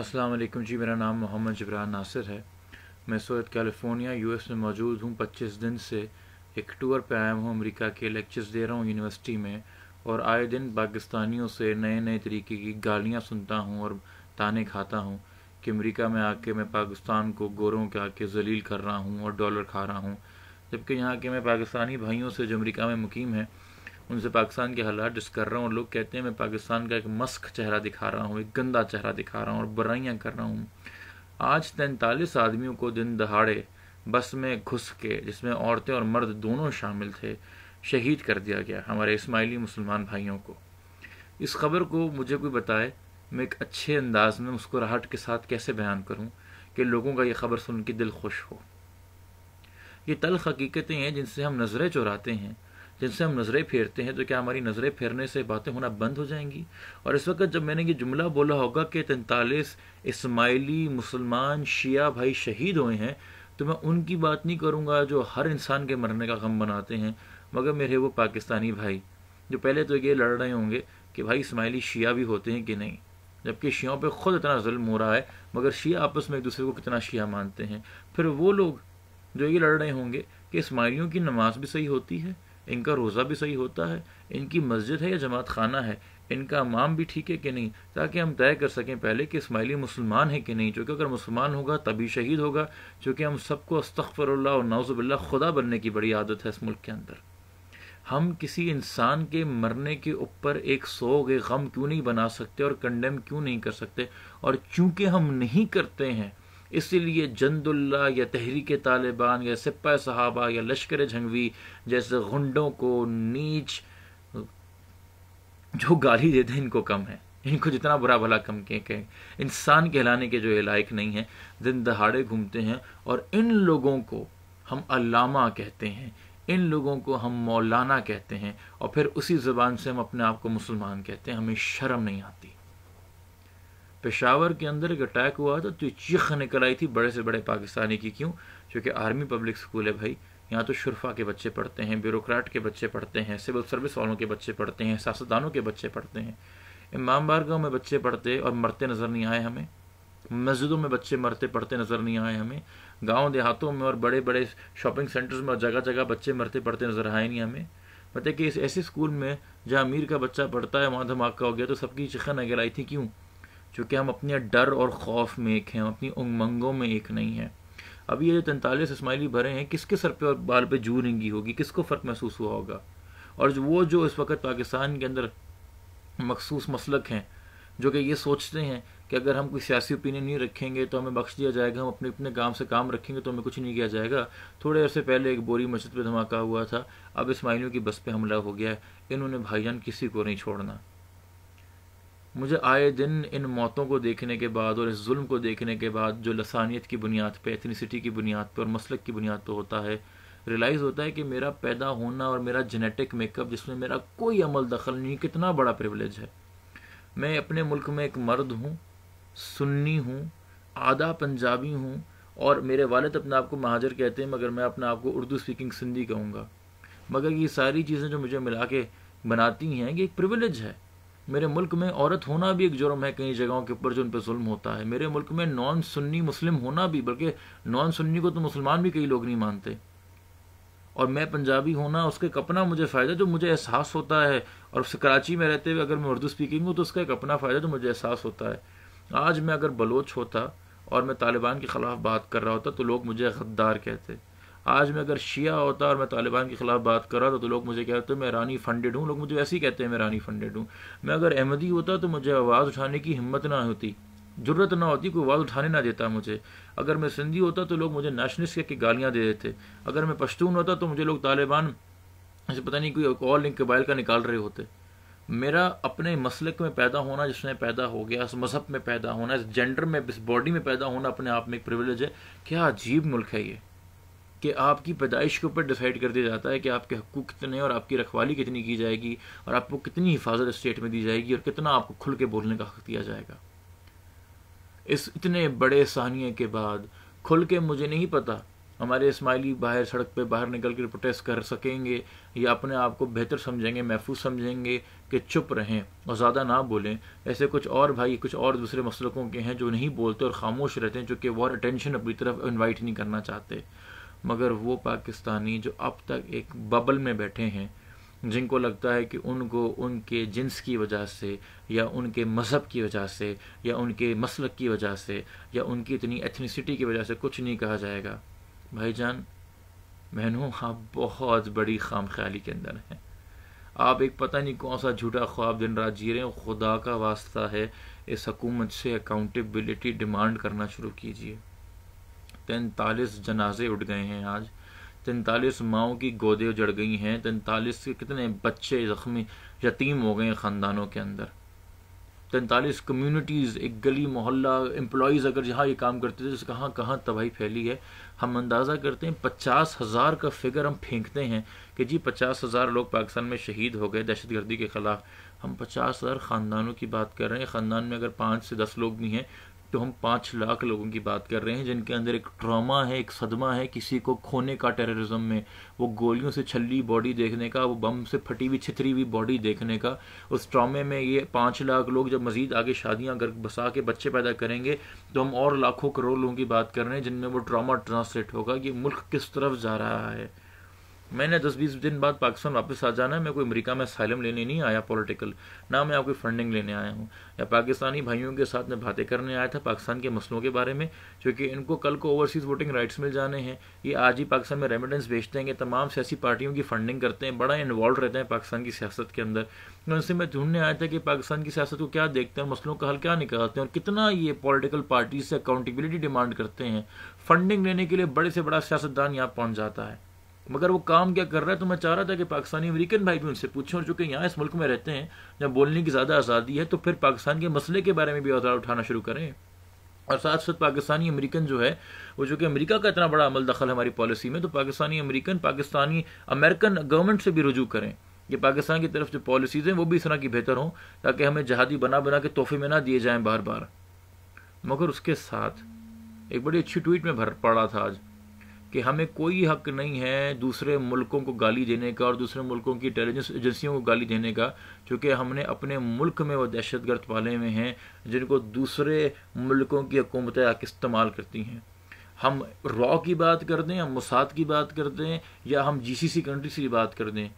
अस्सलाम जी मेरा नाम मोहम्मद जबरान नासिर है मैं सूरत कैलिफोर्निया यूएस में मौजूद हूँ 25 दिन से एक टूर पर आया हूँ अमेरिका के लेक्चर्स दे रहा हूँ यूनिवर्सिटी में और आए दिन पाकिस्तानियों से नए नए तरीके की गालियाँ सुनता हूँ और ताने खाता हूँ कि अमेरिका में आके मैं पाकिस्तान को गोरों के आके जलील कर रहा हूँ और डॉलर खा रहा हूँ जबकि यहाँ के मैं पाकिस्तानी भाइयों से जो अमरीका में मुकीम है उनसे पाकिस्तान के हालात डिस्कर कर रहा हूँ और लोग कहते हैं मैं पाकिस्तान का एक मस्क चेहरा दिखा रहा हूँ एक गंदा चेहरा दिखा रहा हूँ और बुराइयाँ कर रहा हूँ आज तैंतालीस आदमियों को दिन दहाड़े बस में घुस के जिसमें औरतें और मर्द दोनों शामिल थे शहीद कर दिया गया हमारे इसमाइली मुसलमान भाइयों को इस खबर को मुझे कोई बताए मैं एक अच्छे अंदाज में मुस्कुराहट के साथ कैसे बयान करूं कि लोगों का ये खबर सुन के दिल खुश हो ये तल हकीकतें हैं जिनसे हम नज़रें चुराते हैं जिनसे हम नज़रें फेरते हैं तो क्या हमारी नज़रें फेरने से बातें होना बंद हो जाएंगी और इस वक्त जब मैंने ये जुमला बोला होगा कि तैंतालीस इसमाइली मुसलमान शिया भाई शहीद हुए हैं तो मैं उनकी बात नहीं करूँगा जो हर इंसान के मरने का गम बनाते हैं मगर मेरे वो पाकिस्तानी भाई जो पहले तो ये लड़ रहे होंगे कि भाई इसमाइली शिया भी होते हैं कि नहीं जबकि शियाओं पे खुद इतना जुल्म हो रहा है मगर शिया आपस में एक दूसरे को कितना शिया मानते हैं फिर वो लोग जो ये लड़ रहे होंगे कि इसमाइलियों की नमाज भी सही होती है इनका रोज़ा भी सही होता है इनकी मस्जिद है या जमात खाना है इनका अमाम भी ठीक है कि नहीं ताकि हम तय कर सकें पहले कि इसमाइली मुसलमान है कि नहीं चूँकि अगर मुसलमान होगा तभी शहीद होगा चूँकि हम सबको अस्तफ़र और नाउज़बिल्ला खुदा बनने की बड़ी आदत है इस मुल्क के अंदर हम किसी इंसान के मरने के ऊपर एक सोग एक गम क्यों नहीं बना सकते और कंडेम क्यों नहीं कर सकते और चूँकि हम नहीं करते हैं इसीलिए जंदुल्ला या तहरीक तालिबान या सिपा सहाबा या लश्कर झंगवी जैसे गुंडों को नीच जो गाली देते हैं इनको कम है इनको जितना बुरा भला कम के कहें इंसान कहलाने के जो ये लायक नहीं हैं दिन दहाड़े घूमते हैं और इन लोगों को हम अलामा कहते हैं इन लोगों को हम मौलाना कहते हैं और फिर उसी ज़बान से हम अपने आप को मुसलमान कहते हैं हमें शर्म नहीं आती पेशावर के अंदर एक अटैक हुआ था तो चीख निकल आई थी बड़े से बड़े पाकिस्तानी की क्यों क्योंकि आर्मी पब्लिक स्कूल है भाई यहाँ तो शुरफा के बच्चे पढ़ते हैं ब्यूरोक्रेट के बच्चे पढ़ते हैं सिविल सर्विस वालों के बच्चे पढ़ते हैं सियासतदानों के बच्चे पढ़ते हैं इमाम गाँव में बच्चे पढ़ते और मरते नज़र नहीं आए हमें मस्जिदों में बच्चे मरते पढ़ते नज़र नहीं आए हमें गांव देहातों में और बड़े बड़े शॉपिंग सेंटर्स में और जगह जगह बच्चे मरते पढ़ते नज़र आए नहीं हमें पता है कि इस ऐसे स्कूल में जहाँ अमीर का बच्चा पढ़ता है वहाँ धमाका हो गया तो सबकी चिखन अगर आई थी क्यों चूँकि हम अपने डर और खौफ में एक हैं अपनी उमंगों में एक नहीं हैं अब ये जो तैंतालीस इसमाइली भरे हैं किसके सर पे और बाल पे जू रिंगी होगी किसको फ़र्क महसूस हुआ होगा और जो वो जो इस वक्त पाकिस्तान के अंदर मखसूस मसलक हैं जो कि ये सोचते हैं कि अगर हम कोई सियासी ओपिनियन नहीं रखेंगे तो हमें बख्श दिया जाएगा हम अपने अपने काम से काम रखेंगे तो हमें कुछ नहीं किया जाएगा थोड़े अरसे पहले एक बोरी मस्जिद पर धमाका हुआ था अब इस्माइलियों की बस पर हमला हो गया है इन्होंने भाईजान किसी को नहीं छोड़ना मुझे आए दिन इन मौतों को देखने के बाद और इस जुल्म को देखने के बाद जो लसानियत की बुनियाद पर एथनीसिटी की बुनियाद पर और मसलक की बुनियाद पर होता है रियलाइज़ होता है कि मेरा पैदा होना और मेरा जेनेटिक मेकअप जिसमें मेरा कोई अमल दखल नहीं कितना बड़ा प्रिवलेज है मैं अपने मुल्क में एक मर्द हूँ सुन्नी हूँ आधा पंजाबी हूँ और मेरे वालद अपने आप को महाजर कहते हैं मगर मैं अपने आप को उर्दू स्पीकिंग सिंधी कहूँगा मगर ये सारी चीज़ें जो मुझे मिला के बनाती हैं कि एक प्रिवलेज है मेरे मुल्क में औरत होना भी एक जुर्म है कई जगहों के ऊपर जो उन पर जुल्म होता है मेरे मुल्क में नॉन सुन्नी मुस्लिम होना भी बल्कि नॉन सुन्नी को तो मुसलमान भी कई लोग नहीं मानते और मैं पंजाबी होना उसका एक अपना मुझे फ़ायदा जो मुझे एहसास होता है और कराची में रहते हुए अगर मैं उर्दू स्पीकिंग हूँ तो उसका एक अपना फ़ायदा जो मुझे एहसास होता है आज मैं अगर बलोच होता और मैं तालिबान के ख़िलाफ़ बात कर रहा होता तो लोग मुझे गद्दार कहते आज मैं अगर शिया होता और मैं तालिबान के ख़िलाफ़ बात कर रहा था तो लोग मुझे कहते हैं मैं रानी फंडेड हूँ लोग मुझे वैसे ही कहते हैं मैं रानी फंडेड हूँ मैं अगर अहमदी होता तो मुझे आवाज़ उठाने की हिम्मत ना होती जरूरत ना होती कोई आवाज़ उठाने ना देता मुझे अगर मैं सिंधी होता तो लोग मुझे नेशनलिस्ट के गालियाँ दे देते अगर मैं पश्तून होता तो मुझे लोग तालिबान ऐसे पता नहीं कोई लिंक कबाइल का निकाल रहे होते मेरा अपने मसलक में पैदा होना जिसमें पैदा हो गया इस मज़हब में पैदा होना इस जेंडर में इस बॉडी में पैदा होना अपने आप में एक प्रिविलेज है क्या अजीब मुल्क है ये कि आपकी पैदाइश के ऊपर डिसाइड कर दिया जाता है कि आपके हकूक कितने और आपकी रखवाली कितनी की जाएगी और आपको कितनी हिफाजत स्टेट में दी जाएगी और कितना आपको खुल के बोलने का हक दिया जाएगा इस इतने बड़े सानिए के बाद खुल के मुझे नहीं पता हमारे इसमाइली बाहर सड़क पे बाहर निकल कर प्रोटेस्ट कर सकेंगे या अपने आप को बेहतर समझेंगे महफूज समझेंगे कि चुप रहें और ज़्यादा ना बोलें ऐसे कुछ और भाई कुछ और दूसरे मसलकों के हैं जो नहीं बोलते और ख़ामोश रहते हैं जो कि वॉर अटेंशन अपनी तरफ इन्वाइट नहीं करना चाहते मगर वो पाकिस्तानी जो अब तक एक बबल में बैठे हैं जिनको लगता है कि उनको उनके जिन्स की वजह से या उनके मज़हब की वजह से या उनके मसलक की वजह से या उनकी इतनी एथनीसिटी की वजह से कुछ नहीं कहा जाएगा भाईजान महनू आप हाँ बहुत बड़ी खाम ख्याली के अंदर हैं आप एक पता नहीं कौन सा झूठा ख्वाब दिन रात जी रहे हैं खुदा का वास्ता है इस हकूमत से अकाउंटेबिलिटी डिमांड करना शुरू कीजिए तैंतालीस जनाजे उठ गए हैं आज तैंतालीस माओ की गोदे जड़ गई हैं तैंतालीस के कितने बच्चे ज़ख्मी यतीम हो गए हैं ख़ानदानों के अंदर तैंतालीस कम्युनिटीज़ एक गली मोहल्ला एम्प्लॉज अगर जहाँ ये काम करते थे कहाँ कहाँ तबाही फैली है हम अंदाज़ा करते हैं पचास हज़ार का फिगर हम फेंकते हैं कि जी पचास हज़ार लोग पाकिस्तान में शहीद हो गए दहशत गर्दी के ख़िलाफ़ हम पचास हज़ार ख़ानदानों की बात कर रहे हैं ख़ानदान में अगर पाँच से दस लोग भी हैं तो हम पाँच लाख लोगों की बात कर रहे हैं जिनके अंदर एक ट्रामा है एक सदमा है किसी को खोने का टेररिज्म में वो गोलियों से छली बॉडी देखने का वो बम से फटी हुई छितरी हुई बॉडी देखने का उस ट्रामे में ये पाँच लाख लोग जब मज़ीद आगे शादियाँ अगर बसा के बच्चे पैदा करेंगे तो हम और लाखों करोड़ लोगों की बात कर रहे हैं जिनमें वो ट्रामा ट्रांसलेट होगा ये मुल्क किस तरफ जा रहा है मैंने दस बीस दिन बाद पाकिस्तान वापस आ जाना है मैं कोई अमेरिका में साइलम लेने नहीं आया पॉलिटिकल ना मैं आपकी फंडिंग लेने आया हूँ या पाकिस्तानी भाइयों के साथ मैं बातें करने आया था पाकिस्तान के मसलों के बारे में क्योंकि इनको कल को ओवरसीज़ वोटिंग राइट्स मिल जाने हैं ये आज ही पाकिस्तान में रेमिडेंस भेजते हैं तमाम सियासी पार्टियों की फंडिंग करते हैं बड़ा इन्वॉल्व रहते हैं पाकिस्तान की सियासत के अंदर उनसे मैं ढूंढने आया था कि पाकिस्तान की सियासत को क्या देखते हैं मसलों का हल क्या निकालते हैं और कितना ये पोलिटिकल पार्टी से अकाउंटेबिलिटी डिमांड करते हैं फंडिंग लेने के लिए बड़े से बड़ा सियासतदान यहाँ पहुँच जाता है मगर वो काम क्या कर रहा है तो मैं चाह रहा था कि पाकिस्तानी अमेरिकन भाई भी उनसे पूछें और चूंकि यहाँ इस मुल्क में रहते हैं जहाँ बोलने की ज़्यादा आज़ादी है तो फिर पाकिस्तान के मसले के बारे में भी अवजार उठाना शुरू करें और साथ साथ पाकिस्तानी अमेरिकन जो है वो जो कि अमेरिका का इतना बड़ा अमल दखल हमारी पॉलिसी में तो Pakistani American Pakistani American government से भी रुजू करें कि पाकिस्तान की तरफ जो पॉलिसीज़ हैं वो भी इस तरह की बेहतर हों ताकि हमें जहादी बना बना के तोहफे में ना दिए जाएं बार बार मगर उसके साथ एक बड़ी अच्छी ट्वीट में भर पड़ा था आज कि हमें कोई हक नहीं है दूसरे मुल्कों को गाली देने का और दूसरे मुल्कों की इंटेलिजेंस एजेंसियों को गाली देने का क्योंकि हमने अपने मुल्क में वो दहशत गर्द पाले हुए हैं जिनको दूसरे मुल्कों की हुकूमतें आके इस्तेमाल करती हैं हम रॉ की बात कर दें हम मुसाद की बात कर दें या हम जीसीसी कंट्री की बात कर दें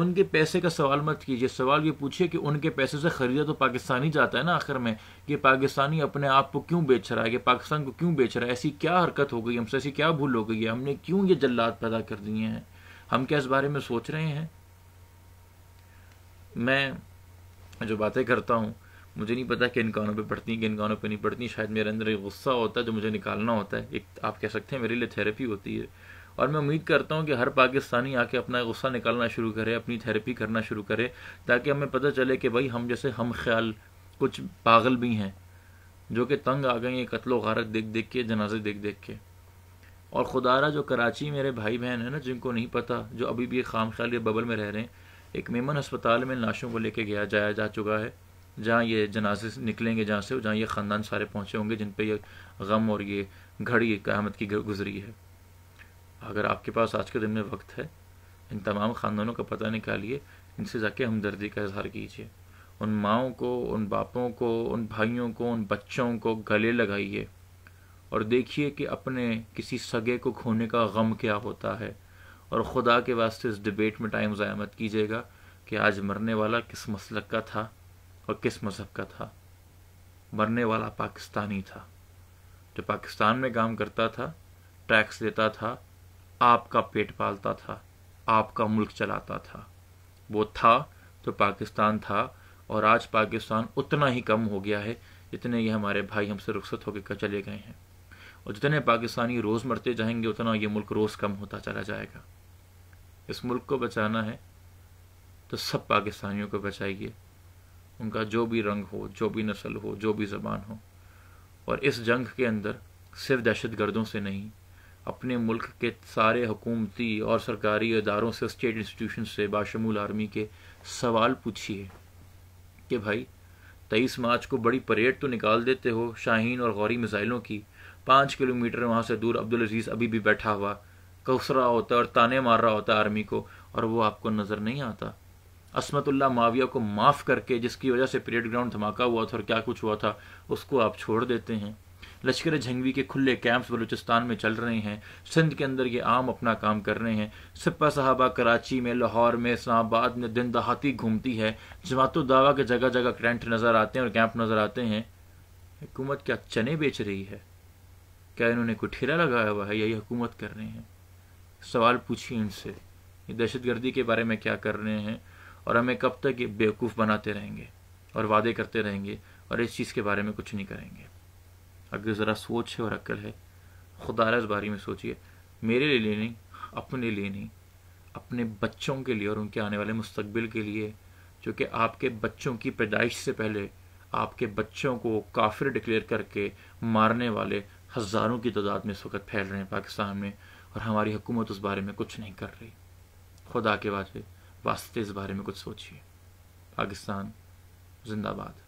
उनके पैसे का सवाल मत कीजिए सवाल ये पूछिए कि उनके पैसे से खरीदा तो पाकिस्तानी जाता है ना आखिर में कि पाकिस्तानी अपने आप को क्यों बेच रहा है कि पाकिस्तान को क्यों बेच रहा है ऐसी क्या हरकत हो गई हमसे ऐसी क्या भूल हो गई है हमने क्यों ये जल्लाद पैदा कर दिए हैं हम क्या इस बारे में सोच रहे हैं मैं जो बातें करता हूँ मुझे नहीं पता कि इन कानों पर पढ़ती हैं कि इन कानों पे नहीं पढ़ती शायद मेरे अंदर एक गुस्सा होता है जो मुझे निकालना होता है एक आप कह सकते हैं मेरे लिए थेरेपी होती है और मैं उम्मीद करता हूँ कि हर पाकिस्तानी आके अपना गुस्सा निकालना शुरू करे अपनी थेरेपी करना शुरू करे ताकि हमें पता चले कि भाई हम जैसे हम ख्याल कुछ पागल भी हैं जो कि तंग आ गए हैं कत्लो गारत देख देख के जनाजे देख देख के और खुदारा जो कराची मेरे भाई बहन है ना जिनको नहीं पता जो अभी भी एक खाम ख्याल ये बबल में रह रहे हैं एक मेमन अस्पताल में लाशों को लेके गया जाया जा चुका है जहाँ ये जनाजे निकलेंगे जहाँ से जहाँ ये ख़ानदान सारे पहुँचे होंगे जिन पर यह गम और ये घड़ी कहमत की गुजरी है अगर आपके पास आज के दिन में वक्त है इन तमाम ख़ानदानों का पता निकालिए इनसे जाके हमदर्दी का इजहार कीजिए उन माओं को उन बापों को उन भाइयों को उन बच्चों को गले लगाइए और देखिए कि अपने किसी सगे को खोने का गम क्या होता है और ख़ुदा के वास्ते इस डिबेट में टाइम ज़ाया मत कीजिएगा कि आज मरने वाला किस मसलक का था और किस मज़हब का था मरने वाला पाकिस्तानी था जो पाकिस्तान में काम करता था टैक्स देता था आपका पेट पालता था आपका मुल्क चलाता था वो था तो पाकिस्तान था और आज पाकिस्तान उतना ही कम हो गया है जितने ये हमारे भाई हमसे रुख्सत होकर चले गए हैं और जितने पाकिस्तानी रोज़ मरते जाएंगे उतना ये मुल्क रोज़ कम होता चला जाएगा इस मुल्क को बचाना है तो सब पाकिस्तानियों को बचाइए उनका जो भी रंग हो जो भी नस्ल हो जो भी ज़बान हो और इस जंग के अंदर सिर्फ दहशत गर्दों से नहीं अपने मुल्क के सारे हुकूमती और सरकारी इदारों से स्टेट इंस्टीट्यूशन से बाशमूल आर्मी के सवाल पूछिए कि भाई तेईस मार्च को बड़ी परेड तो निकाल देते हो शाहीन और गौरी मिसाइलों की पाँच किलोमीटर वहाँ से दूर अब्दुल अजीज़ अभी भी बैठा हुआ कस रहा होता और ताने मार रहा होता आर्मी को और वो आपको नज़र नहीं आता असमतुल्ला माविया को माफ़ करके जिसकी वजह से परेड ग्राउंड धमाका हुआ था और क्या कुछ हुआ था उसको आप छोड़ देते हैं लश्कर झंगवी के खुले कैंप्स बलूचिस्तान में चल रहे हैं सिंध के अंदर ये आम अपना काम कर रहे हैं सिपा साहबा कराची में लाहौर में इस्लामाबाद में दिन दहाती घूमती है जमातो दावा के जगह जगह टेंट नज़र आते हैं और कैंप नज़र आते हैं हुकूमत क्या चने बेच रही है क्या इन्होंने कोई लगाया हुआ है यही हुकूमत कर रहे हैं सवाल पूछिए इनसे ये दहशतगर्दी के बारे में क्या कर रहे हैं और हमें कब तक ये बेवकूफ़ बनाते रहेंगे और वादे करते रहेंगे और इस चीज़ के बारे में कुछ नहीं करेंगे अगर ज़रा सोच है और अक्ल है खुदा इस बारे में सोचिए मेरे लिए नहीं अपने लिए नहीं अपने बच्चों के लिए और उनके आने वाले मुस्तबिल के लिए जो कि आपके बच्चों की पैदाइश से पहले आपके बच्चों को काफिर डिक्लेयर करके मारने वाले हज़ारों की तादाद में इस वक्त फैल रहे हैं पाकिस्तान में और हमारी हुकूमत उस बारे में कुछ नहीं कर रही खुदा के वास्ते वास्ते इस बारे में कुछ सोचिए पाकिस्तान जिंदाबाद